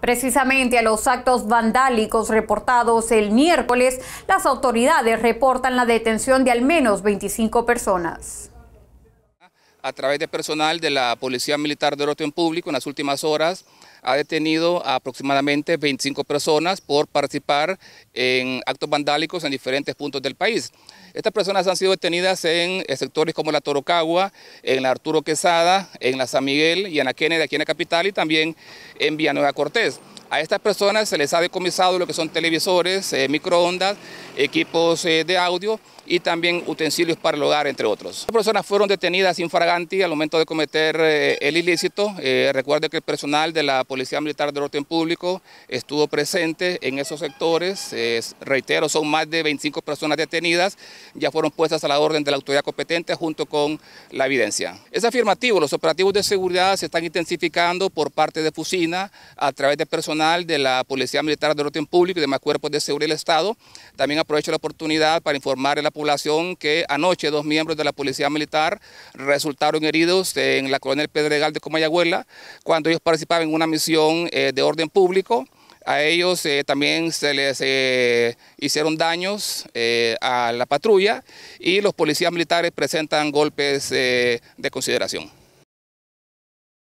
Precisamente a los actos vandálicos reportados el miércoles, las autoridades reportan la detención de al menos 25 personas a través de personal de la Policía Militar de Orote en Público, en las últimas horas ha detenido a aproximadamente 25 personas por participar en actos vandálicos en diferentes puntos del país. Estas personas han sido detenidas en eh, sectores como la Torocagua, en la Arturo Quesada, en la San Miguel y en la Kennedy aquí en la capital y también en Villanueva Cortés. A estas personas se les ha decomisado lo que son televisores, eh, microondas, equipos eh, de audio y también utensilios para el hogar, entre otros. Las personas fueron detenidas infraganti al momento de cometer eh, el ilícito. recuerde que el personal de la Policía Militar del Orden Público estuvo presente en esos sectores. reitero, son más de 25 personas detenidas. Ya fueron puestas a la orden de la autoridad competente junto con la evidencia. Es afirmativo, los operativos de seguridad se están intensificando por parte de Fusina a través de personal de la Policía Militar de Orden Público y demás cuerpos de seguridad del Estado. También aprovecho la oportunidad para informar a la población que anoche dos miembros de la Policía Militar resultaron heridos en la colonia Pedregal de Comayagüela cuando ellos participaban en una misión eh, de orden público. A ellos eh, también se les eh, hicieron daños a la patrulla y los policías militares presentan golpes de consideración.